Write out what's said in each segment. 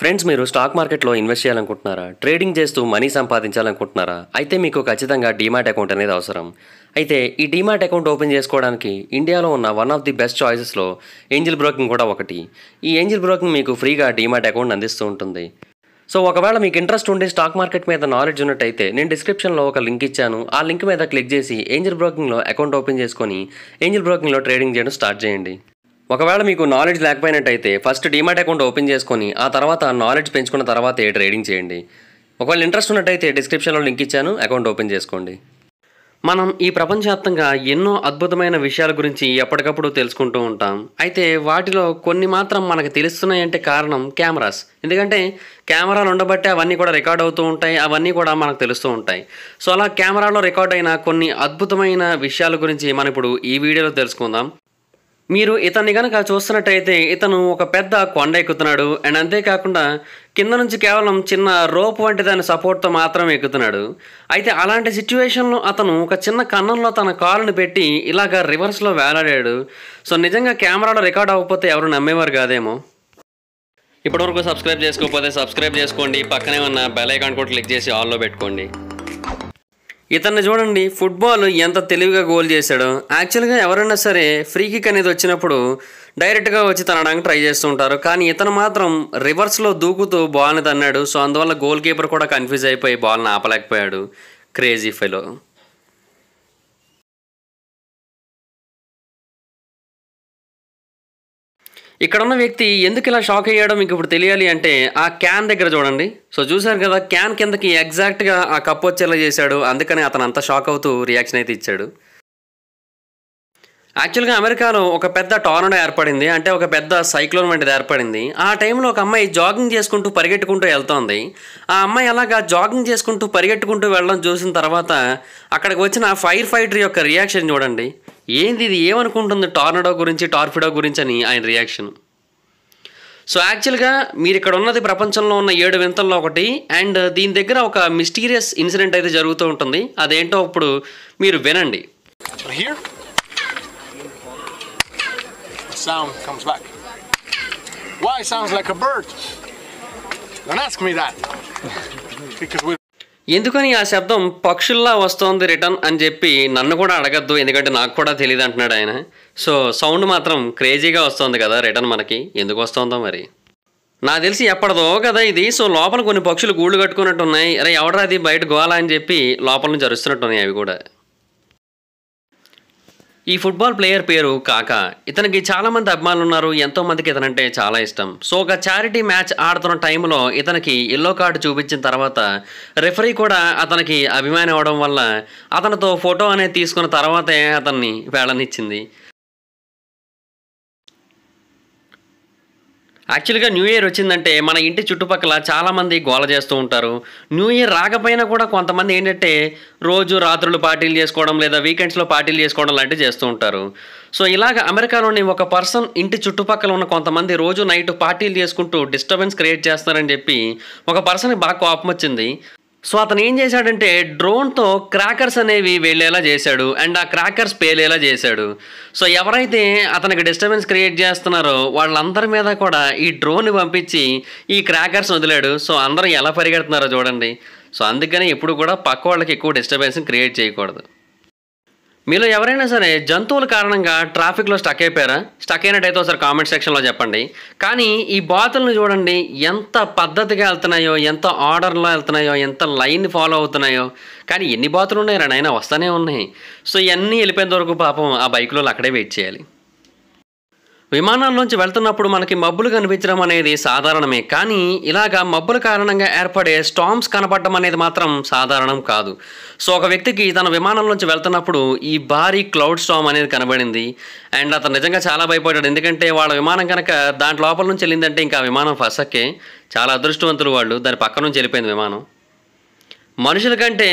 Friends మీరు stock మార్కెట్లో invest చేయాలనుకుంటున్నారా ట్రేడింగ్ చేస్తూ మనీ సంపాదించాలనుకుంటున్నారా అయితే మీకు ఖచ్చితంగా డీమాట్ అకౌంట్ అనేది అవసరం అయితే ఈ డీమాట్ అకౌంట్ ఓపెన్ చేసుకోవడానికి ఇండియాలో ఉన్న వన్ ఆఫ్ ది బెస్ట్ చాయిసెస్లో ఏంజిల్ బ్రోకింగ్ కూడా ఒకటి ఈ ఏంజిల్ బ్రోకింగ్ మీకు ఫ్రీగా డీమాట్ అకౌంట్ అందిస్తూ ఉంటుంది సో ఒకవేళ మీకు ఇంట్రెస్ట్ ఉండి స్టాక్ మార్కెట్ మీద నాలెడ్జ్ ఉన్నట్టయితే నేను డిస్క్రిప్షన్లో ఒక లింక్ ఇచ్చాను ఆ లింక్ మీద క్లిక్ చేసి ఏంజిల్ బ్రోకింగ్లో అకౌంట్ ఓపెన్ చేసుకొని ఏంజిల్ బ్రోకింగ్లో ట్రేడింగ్ చేయడం స్టార్ట్ చేయండి ఒకవేళ మీకు నాలెడ్జ్ లేకపోయినట్టయితే ఫస్ట్ డీమాట్ అకౌంట్ ఓపెన్ చేసుకొని ఆ తర్వాత నాలెడ్జ్ పెంచుకున్న తర్వాతే ట్రేడింగ్ చేయండి ఒకవేళ ఇంట్రెస్ట్ ఉన్నట్టయితే డిస్క్రిప్షన్లో లింక్ ఇచ్చాను అకౌంట్ ఓపెన్ చేసుకోండి మనం ఈ ప్రపంచవ్యాప్తంగా ఎన్నో అద్భుతమైన విషయాల గురించి ఎప్పటికప్పుడు తెలుసుకుంటూ ఉంటాం అయితే వాటిలో కొన్ని మాత్రం మనకు తెలుస్తున్నాయంటే కారణం కెమెరాస్ ఎందుకంటే కెమెరాలు ఉండబట్టే అవన్నీ కూడా రికార్డ్ అవుతూ ఉంటాయి అవన్నీ కూడా మనకు తెలుస్తూ ఉంటాయి సో అలా కెమెరాలో రికార్డ్ అయిన కొన్ని అద్భుతమైన విషయాల గురించి మనం ఇప్పుడు ఈ వీడియోలో తెలుసుకుందాం మీరు ఇతన్ని కనుక చూస్తున్నట్టయితే ఇతను ఒక పెద్ద కొండ ఎక్కుతున్నాడు అండ్ అంతేకాకుండా కింద నుంచి కేవలం చిన్న రోప్ వంటి దాని సపోర్ట్తో మాత్రమే ఎక్కుతున్నాడు అయితే అలాంటి సిచ్యువేషన్లో అతను ఒక చిన్న కన్నంలో తన కాలుని పెట్టి ఇలాగ రివర్స్లో వేలాడాడు సో నిజంగా కెమెరాలో రికార్డ్ అవ్వకపోతే ఎవరు నమ్మేవారు కాదేమో ఇప్పటివరకు సబ్స్క్రైబ్ చేసుకోకపోతే సబ్స్క్రైబ్ చేసుకోండి పక్కనే ఉన్న బెల్ ఐకాన్ కూడా క్లిక్ చేసి ఆల్లో పెట్టుకోండి ఇతన్ని చూడండి ఫుట్బాల్ ఎంత తెలివిగా గోల్ చేశాడో యాక్చువల్గా ఎవరైనా సరే ఫ్రీ కిక్ అనేది వచ్చినప్పుడు డైరెక్ట్గా వచ్చి తనడానికి ట్రై చేస్తూ ఉంటారు కానీ ఇతను మాత్రం రివర్స్లో దూకుతూ బాల్ని తన్నాడు సో అందువల్ల గోల్ కీపర్ కూడా కన్ఫ్యూజ్ అయిపోయి బాల్ని ఆపలేకపోయాడు క్రేజీ ఫెలో ఇక్కడ ఉన్న వ్యక్తి ఎందుకు ఇలా షాక్ అయ్యాడో మీకు ఇప్పుడు తెలియాలి అంటే ఆ క్యాన్ దగ్గర చూడండి సో చూశారు కదా క్యాన్ కిందకి ఎగ్జాక్ట్గా ఆ కప్ వచ్చేలా చేశాడు అందుకని అతను అంత షాక్ అవుతూ రియాక్షన్ అయితే ఇచ్చాడు యాక్చువల్గా అమెరికాలో ఒక పెద్ద టోర్నడో ఏర్పడింది అంటే ఒక పెద్ద సైక్లోన్ వంటిది ఏర్పడింది ఆ టైంలో ఒక అమ్మాయి జాగింగ్ చేసుకుంటూ పరిగెట్టుకుంటూ వెళ్తోంది ఆ అమ్మాయి అలాగా జాగింగ్ చేసుకుంటూ పరిగెట్టుకుంటూ వెళ్ళడం చూసిన తర్వాత అక్కడికి వచ్చిన ఫైర్ ఫైటర్ యొక్క రియాక్షన్ చూడండి ఏంది ఇది ఏమనుకుంటుంది టార్నడో గురించి టార్ఫిడో గురించి అని ఆయన రియాక్షన్ సో యాక్చువల్గా మీరు ఇక్కడ ఉన్నది ప్రపంచంలో ఉన్న ఏడు వింతల్లో ఒకటి అండ్ దీని దగ్గర ఒక మిస్టీరియస్ ఇన్సిడెంట్ అయితే జరుగుతూ ఉంటుంది అదేంటో ఇప్పుడు మీరు వినండి Why sounds like a bird? Don't ask me that. Because we ఎందుకని ఆ శబ్దం పక్షుల్లా వస్తోంది రిటర్న్ అని చెప్పి నన్ను కూడా అడగద్దు ఎందుకంటే నాకు కూడా తెలియదు అంటున్నాడు ఆయన సో సౌండ్ మాత్రం క్రేజీగా వస్తుంది కదా రిటర్న్ మనకి ఎందుకు వస్తుందో మరి నాకు తెలిసి ఎప్పటిదో కదా ఇది సో లోపల కొన్ని పక్షులు గూళ్ళు కట్టుకున్నట్టున్నాయి అరే ఎవడరా అది బయట గోలా అని చెప్పి లోపల నుంచి అరుస్తున్నట్టున్నాయి అవి కూడా ఈ ఫుట్బాల్ ప్లేయర్ పేరు కాక ఇతనికి చాలామంది అభిమానులు ఉన్నారు ఎంతోమందికి ఇతనంటే చాలా ఇష్టం సో ఒక చారిటీ మ్యాచ్ ఆడుతున్న టైంలో ఇతనికి ఎల్లో కార్డు చూపించిన తర్వాత రెఫరీ కూడా అతనికి అభిమాని అవడం వల్ల అతనితో ఫోటో అనేది తీసుకున్న తర్వాతే అతన్ని వేళనిచ్చింది యాక్చువల్గా న్యూ ఇయర్ వచ్చిందంటే మన ఇంటి చుట్టుపక్కల చాలామంది గోల చేస్తూ ఉంటారు న్యూ ఇయర్ రాకపోయినా కూడా కొంతమంది ఏంటంటే రోజు రాత్రులు పార్టీలు చేసుకోవడం లేదా వీకెండ్స్లో పార్టీలు చేసుకోవడం లాంటివి చేస్తూ ఉంటారు సో ఇలాగ అమెరికాలోని ఒక పర్సన్ ఇంటి చుట్టుపక్కల ఉన్న కొంతమంది రోజు నైట్ పార్టీలు చేసుకుంటూ డిస్టర్బెన్స్ క్రియేట్ చేస్తారని చెప్పి ఒక పర్సన్కి బాగా కోపం వచ్చింది సో అతను ఏం చేశాడంటే డ్రోన్తో క్రాకర్స్ అనేవి వెళ్ళేలా చేశాడు అండ్ ఆ క్రాకర్స్ పేలేలా చేశాడు సో ఎవరైతే అతనికి డిస్టర్బెన్స్ క్రియేట్ చేస్తున్నారో వాళ్ళందరి మీద కూడా ఈ డ్రోన్ పంపించి ఈ క్రాకర్స్ వదిలాడు సో అందరూ ఎలా పరిగెడుతున్నారో చూడండి సో అందుకని ఎప్పుడు కూడా పక్క వాళ్ళకి ఎక్కువ డిస్టర్బెన్స్ క్రియేట్ చేయకూడదు మీలో ఎవరైనా సరే జంతువుల కారణంగా ట్రాఫిక్లో స్టక్ అయిపోయారా స్టక్ అయినట్టయితే ఒకసారి కామెంట్ సెక్షన్లో చెప్పండి కానీ ఈ బాతులను చూడండి ఎంత పద్ధతిగా వెళ్తున్నాయో ఎంత ఆర్డర్లో వెళ్తున్నాయో ఎంత లైన్ ఫాలో అవుతున్నాయో కానీ ఎన్ని బాతులు ఉన్నాయి అయినా వస్తూనే ఉన్నాయి సో ఇవన్నీ వెళ్ళిపోయేంత వరకు పాపం ఆ బైక్లో అక్కడే వెయిట్ చేయాలి విమానాల్లోంచి వెళ్తున్నప్పుడు మనకి మబ్బులు కనిపించడం అనేది సాధారణమే కానీ ఇలాగా మబ్బుల కారణంగా ఏర్పడే స్టామ్స్ కనపడటం అనేది మాత్రం సాధారణం కాదు సో ఒక వ్యక్తికి తన విమానంలోంచి వెళ్తున్నప్పుడు ఈ భారీ క్లౌడ్ స్టామ్ అనేది కనబడింది అండ్ అతను నిజంగా చాలా భయపడ్డాడు ఎందుకంటే వాళ్ళ విమానం కనుక దాంట్ లోపల నుంచి వెళ్ళిందంటే ఇంకా విమానం ఫసక్కే చాలా అదృష్టవంతులు వాళ్ళు దాని పక్క నుంచి వెళ్ళిపోయింది విమానం మనుషుల కంటే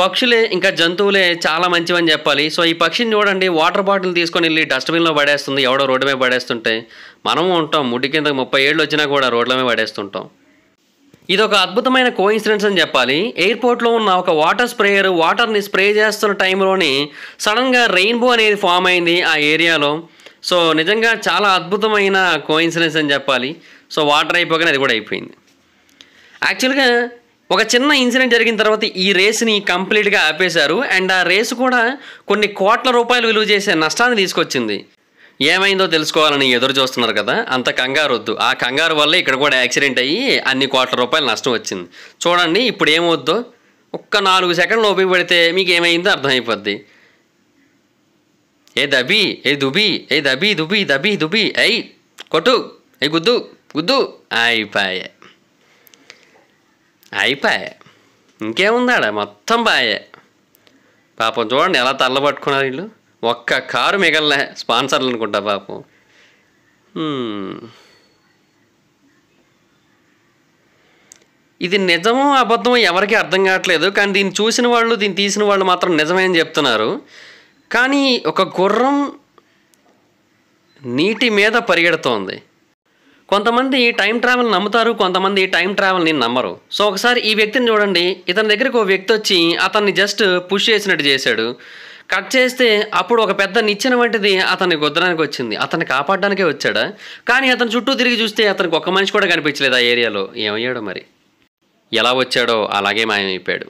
పక్షులే ఇంకా జంతువులే చాలా మంచివని చెప్పాలి సో ఈ పక్షిని చూడండి వాటర్ బాటిల్ తీసుకొని వెళ్ళి డస్ట్బిన్లో పడేస్తుంది ఎవడో రోడ్డు మీద పడేస్తుంటే మనము ఉంటాం ముడి కింద ముప్పై ఏళ్ళు వచ్చినా కూడా రోడ్ల మీద పడేస్తుంటాం ఇది ఒక అద్భుతమైన కోఇన్సిడెన్స్ అని చెప్పాలి ఎయిర్పోర్ట్లో ఉన్న ఒక వాటర్ స్ప్రేయర్ వాటర్ని స్ప్రే చేస్తున్న టైంలోని సడన్గా రెయిన్బో అనేది ఫామ్ అయింది ఆ ఏరియాలో సో నిజంగా చాలా అద్భుతమైన కోఇన్సిడెన్స్ అని చెప్పాలి సో వాటర్ అయిపోగానే అది కూడా అయిపోయింది యాక్చువల్గా ఒక చిన్న ఇన్సిడెంట్ జరిగిన తర్వాత ఈ రేసుని కంప్లీట్గా ఆపేశారు అండ్ ఆ రేసు కూడా కొన్ని కోట్ల రూపాయలు విలువ చేసే నష్టాన్ని తీసుకొచ్చింది ఏమైందో తెలుసుకోవాలని ఎదురు చూస్తున్నారు కదా అంత కంగారు వద్దు ఆ కంగారు వల్ల ఇక్కడ కూడా యాక్సిడెంట్ అయ్యి అన్ని కోట్ల రూపాయలు నష్టం వచ్చింది చూడండి ఇప్పుడు ఏమవుద్దు ఒక్క నాలుగు సెకండ్లు ఓపిక పెడితే మీకు ఏమైందో అర్థమైపోద్ది ఏ దబి ఏ దుబి ఏ దబి దుబి దబి దుబి అయ్యి కొట్టు ఏ గుద్దు గుద్దు అయిపోయాయి అయిపోయా ఇంకేముందాడ మొత్తం బాయే పాపం చూడండి ఎలా తల్లబట్టుకున్నారు వీళ్ళు ఒక్క కారు మిగలలే స్పాన్సర్లు అనుకుంటా పాపం ఇది నిజమో అబద్ధమో ఎవరికీ అర్థం కావట్లేదు కానీ దీన్ని చూసిన వాళ్ళు దీన్ని తీసిన వాళ్ళు మాత్రం నిజమే అని చెప్తున్నారు కానీ ఒక గుర్రం నీటి మీద పరిగెడుతోంది కొంతమంది ఈ టైం ట్రావెల్ నమ్ముతారు కొంతమంది టైం ట్రావెల్ని నమ్మరు సో ఒకసారి ఈ వ్యక్తిని చూడండి ఇతని దగ్గరికి ఒక వ్యక్తి వచ్చి అతన్ని జస్ట్ పుష్ చేసినట్టు చేశాడు కట్ చేస్తే అప్పుడు ఒక పెద్ద నిచ్చెన వంటిది అతన్ని గుద్దడానికి వచ్చింది అతన్ని కాపాడడానికే వచ్చాడా కానీ అతని చుట్టూ తిరిగి చూస్తే అతనికి ఒక మనిషి కూడా కనిపించలేదు ఆ ఏరియాలో ఏమయ్యాడో మరి ఎలా వచ్చాడో అలాగే మాయమైపోయాడు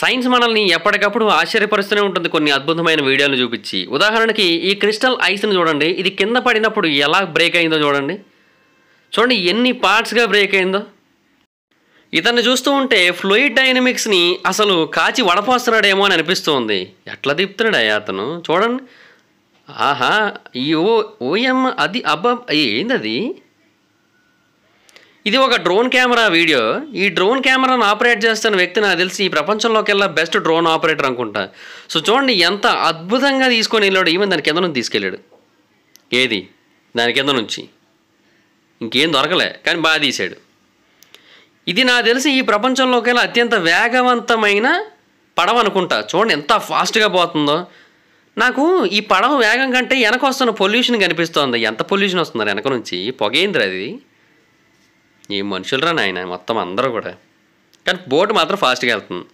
సైన్స్ మనల్ని ఎప్పటికప్పుడు ఆశ్చర్యపరుస్తూనే ఉంటుంది కొన్ని అద్భుతమైన వీడియోలు చూపించి ఉదాహరణకి ఈ క్రిస్టల్ ఐస్ని చూడండి ఇది కింద పడినప్పుడు ఎలా బ్రేక్ అయిందో చూడండి చూడండి ఎన్ని పార్ట్స్గా బ్రేక్ అయిందో ఇతన్ని చూస్తూ ఉంటే ఫ్లూయిడ్ డైనమిక్స్ని అసలు కాచి వడపోస్తున్నాడేమో అని అనిపిస్తుంది ఎట్లా తిప్పుతున్నాడు అతను చూడండి ఆహా ఈ ఓ ఓఎం అది అబ్బా ఏంది అది ఇది ఒక డ్రోన్ కెమెరా వీడియో ఈ డ్రోన్ కెమెరాను ఆపరేట్ చేస్తున్న వ్యక్తి నాకు తెలిసి ఈ ప్రపంచంలోకెల్లా బెస్ట్ డ్రోన్ ఆపరేటర్ అనుకుంటా సో చూడండి ఎంత అద్భుతంగా తీసుకొని వెళ్ళాడు ఈవెన్ దాని కింద నుంచి తీసుకెళ్ళాడు ఏది దాని కింద నుంచి ఇంకేం దొరకలే కానీ బాగా తీశాడు ఇది నాకు తెలిసి ఈ ప్రపంచంలోకెల్లా అత్యంత వేగవంతమైన పడవ అనుకుంటా చూడండి ఎంత ఫాస్ట్గా పోతుందో నాకు ఈ పడవ వేగం కంటే వెనక వస్తున్న పొల్యూషన్ కనిపిస్తోంది ఎంత పొల్యూషన్ వస్తుందో వెనక నుంచి పొగైందిరా అది ఈ మనుషులరా నాయన మొత్తం అందరూ కూడా కానీ బోటు మాత్రం ఫాస్ట్గా వెళ్తుంది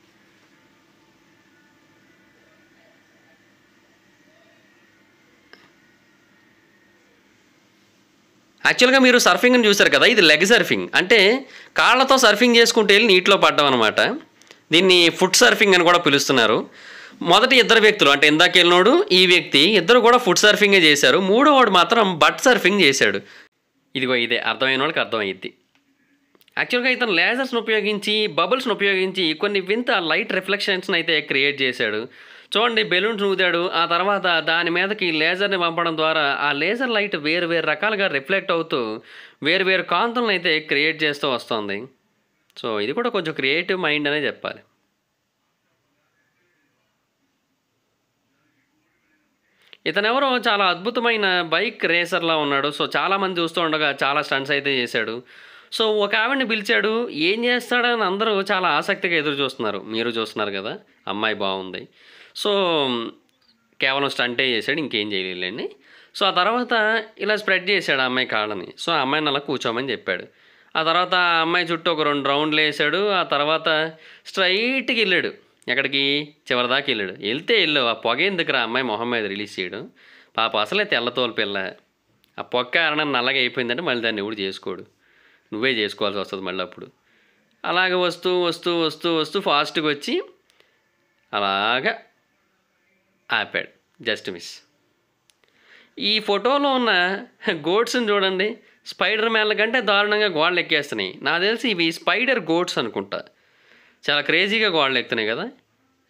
యాక్చువల్గా మీరు సర్ఫింగ్ని చూసారు కదా ఇది లెగ్ సర్ఫింగ్ అంటే కాళ్ళతో సర్ఫింగ్ చేసుకుంటూ వెళ్ళి నీటిలో పడ్డం అనమాట దీన్ని ఫుట్ సర్ఫింగ్ అని కూడా పిలుస్తున్నారు మొదటి ఇద్దరు వ్యక్తులు అంటే ఇందాక వెళ్ళినోడు ఈ వ్యక్తి ఇద్దరు కూడా ఫుడ్ సర్ఫింగే చేశారు మూడో వాడు మాత్రం బట్ సర్ఫింగ్ చేశాడు ఇదిగో ఇదే అర్థమైన వాళ్ళకి అర్థమైద్ది యాక్చువల్గా ఇతను లేజర్స్ని ఉపయోగించి బబుల్స్ని ఉపయోగించి కొన్ని వింత లైట్ రిఫ్లెక్షన్స్ని అయితే క్రియేట్ చేశాడు చూడండి బెలూన్స్ ఊదాడు ఆ తర్వాత దాని మీదకి లేజర్ని పంపడం ద్వారా ఆ లేజర్ లైట్ వేరు వేరు రకాలుగా రిఫ్లెక్ట్ అవుతూ వేరు వేరు కాంతులను అయితే క్రియేట్ చేస్తూ వస్తుంది సో ఇది కూడా కొంచెం క్రియేటివ్ మైండ్ అనే చెప్పాలి ఇతనెవరో చాలా అద్భుతమైన బైక్ రేసర్లా ఉన్నాడు సో చాలామంది చూస్తూ ఉండగా చాలా స్టంట్స్ అయితే చేశాడు సో ఒక ఆవిడని పిలిచాడు ఏం చేస్తాడని అందరూ చాలా ఆసక్తిగా ఎదురు చూస్తున్నారు మీరు చూస్తున్నారు కదా అమ్మాయి బాగుంది సో కేవలం స్టంటే చేశాడు ఇంకేం చేయలేదండి సో ఆ తర్వాత ఇలా స్ప్రెడ్ చేశాడు ఆ అమ్మాయి కాళ్ళని సో ఆ అమ్మాయిని అలా కూర్చోమని చెప్పాడు ఆ తర్వాత ఆ అమ్మాయి చుట్టూ ఒక రెండు రౌండ్లు వేసాడు ఆ తర్వాత స్ట్రైట్కి వెళ్ళాడు ఎక్కడికి చివరిదాకా వెళ్ళాడు వెళ్తే వెళ్ళు ఆ పొగ ఎందుకురా అమ్మాయి మొహం మీద రిలీజ్ చేయడం పాప అసలే తెల్లతోలు పిల్ల ఆ పొగ కారణం నల్లగా అయిపోయిందంటే మళ్ళీ దాన్ని ఎవడు చేసుకోడు నువ్వే చేసుకోవాల్సి వస్తుంది మళ్ళీ అప్పుడు అలాగే వస్తూ వస్తూ వస్తూ వస్తూ ఫాస్ట్గా వచ్చి అలాగా ఆపాడు జస్ట్ మిస్ ఈ ఫోటోలో ఉన్న గోడ్స్ని చూడండి స్పైడర్ మ్యాన్ల కంటే దారుణంగా గోడలు ఎక్కేస్తున్నాయి నాకు తెలిసి ఇవి స్పైడర్ గోడ్స్ అనుకుంటా చాలా క్రేజీగా గోడలు ఎక్కుతున్నాయి కదా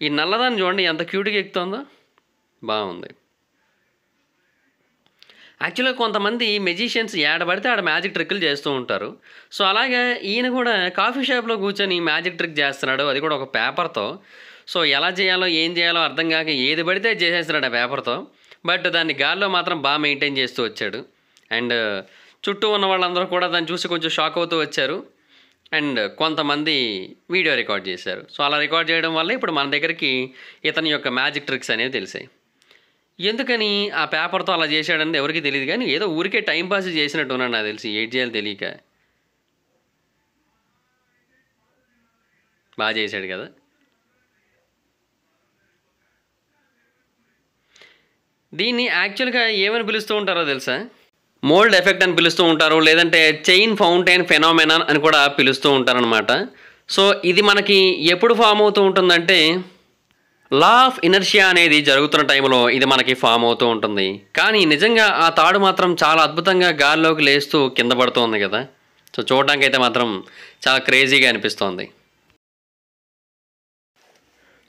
ఈ నల్లదాన్ని చూడండి ఎంత క్యూట్గా ఎక్కుతుందో బాగుంది యాక్చువల్గా కొంతమంది మెజిషియన్స్ ఏడబడితే ఆడ మ్యాజిక్ ట్రిక్లు చేస్తూ ఉంటారు సో అలాగే ఈయన కూడా కాఫీ షాప్లో కూర్చొని మ్యాజిక్ ట్రిక్ చేస్తున్నాడు అది కూడా ఒక పేపర్తో సో ఎలా చేయాలో ఏం చేయాలో అర్థం కాక ఏది పడితే చేసేస్తున్నాడు ఆ పేపర్తో బట్ దాన్ని గాల్లో మాత్రం బాగా మెయింటైన్ చేస్తూ వచ్చాడు అండ్ చుట్టూ ఉన్న వాళ్ళందరూ కూడా దాన్ని చూసి కొంచెం షాక్ అవుతూ వచ్చారు అండ్ కొంతమంది వీడియో రికార్డ్ చేశారు సో అలా రికార్డ్ చేయడం వల్ల ఇప్పుడు మన దగ్గరికి ఇతని యొక్క మ్యాజిక్ ట్రిక్స్ అనేవి తెలిసాయి ఎందుకని ఆ పేపర్తో అలా చేశాడని ఎవరికి తెలియదు కానీ ఏదో ఊరికే టైంపాస్ చేసినట్టున్నాను నాకు తెలిసి ఏం చేయాలి తెలియక బాగా చేశాడు కదా దీన్ని యాక్చువల్గా ఏమని పిలుస్తూ ఉంటారో తెలుసా మోల్డ్ ఎఫెక్ట్ అని పిలుస్తూ ఉంటారు లేదంటే చైన్ ఫౌంటైన్ ఫెనామెనా అని కూడా పిలుస్తూ ఉంటారనమాట సో ఇది మనకి ఎప్పుడు ఫామ్ అవుతూ ఉంటుందంటే లా ఆఫ్ ఇనర్షియా అనేది జరుగుతున్న టైంలో ఇది మనకి ఫామ్ అవుతూ ఉంటుంది కానీ నిజంగా ఆ తాడు మాత్రం చాలా అద్భుతంగా గాల్లోకి లేస్తూ కింద పడుతుంది కదా సో చూడడానికి అయితే మాత్రం చాలా క్రేజీగా అనిపిస్తోంది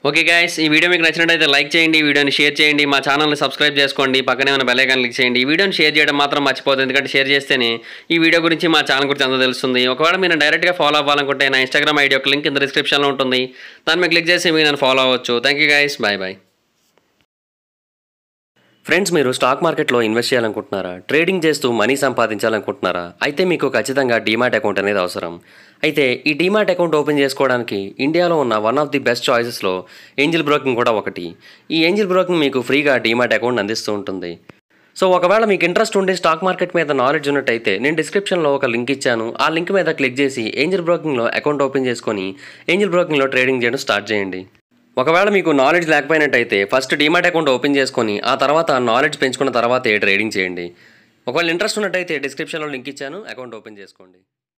ఓకే గాయస్ ఈ వీడియో మీకు నచ్చినట్టయితే లైక్ చేయండి వీడియోని షేర్ చేయండి మా ఛానల్ని సబ్స్క్రైబ్ చేసుకోండి పక్కనే ఉన్న బెల్లైకాన్ క్లిక్ చేయండి ఈ వీడియోని షేర్ చేయడం మాత్రం మర్చిపోతుంది ఎందుకంటే షేర్ చేస్తేనే ఈ వీడియో గురించి మా ఛానల్ గురించి అంత తెలుస్తుంది ఒకవేళ మీరు డైరెక్ట్గా ఫాలో అవ్వాలనుకుంటే నా ఇన్స్టాగ్రామ్ ఐడి యొక్క లింక్ ఇంత డిస్క్రిప్షన్లో ఉంటుంది దాన్ని మీరు క్లిక్ చేసి మీరు నన్ను ఫాలో అవ్వచ్చు thank you guys bye bye friends మీరు స్టాక్ మార్కెట్లో ఇన్వెస్ట్ చేయాలనుకుంటున్నారా ట్రేడింగ్ చేస్తూ మనీ సంపాదించాలనుకుంటున్నారా అయితే మీకు ఖచ్చితంగా డీమాట్ అకౌంట్ అనేది అవసరం అయితే ఈ డీమాట్ అకౌంట్ ఓపెన్ చేసుకోవడానికి ఇండియాలో ఉన్న వన్ ఆఫ్ ది బెస్ట్ చాయిసెస్లో ఏంజిల్ బ్రోకింగ్ కూడా ఒకటి ఈ ఏంజిల్ బ్రోకింగ్ మీకు ఫ్రీగా డీమాట్ అకౌంట్ అందిస్తూ ఉంటుంది సో ఒకవేళ మీకు ఇంట్రెస్ట్ ఉండి స్టాక్ మార్కెట్ మీద నాలెడ్జ్ ఉన్నట్టయితే నేను డిస్క్రిప్షన్లో ఒక లింక్ ఇచ్చాను ఆ లింక్ మీద క్లిక్ చేసి ఏంజిల్ బ్రోకింగ్లో అకౌంట్ ఓపెన్ చేసుకొని ఏంజిల్ బ్రోకింగ్లో ట్రేడింగ్ చేయడం స్టార్ట్ చేయండి ఒకవేళ మీకు నాలెడ్జ్ లేకపోయినట్టయితే ఫస్ట్ డీమాట్ అకౌంట్ ఓపెన్ చేసుకొని ఆ తర్వాత నాలెడ్జ్ పెంచుకున్న తర్వాతే ట్రేడింగ్ చేయండి ఒకవేళ ఇంట్రెస్ట్ ఉన్నట్టయితే డిస్క్రిప్షన్లో లింక్ ఇచ్చాను అకౌంట్ ఓపెన్ చేసుకోండి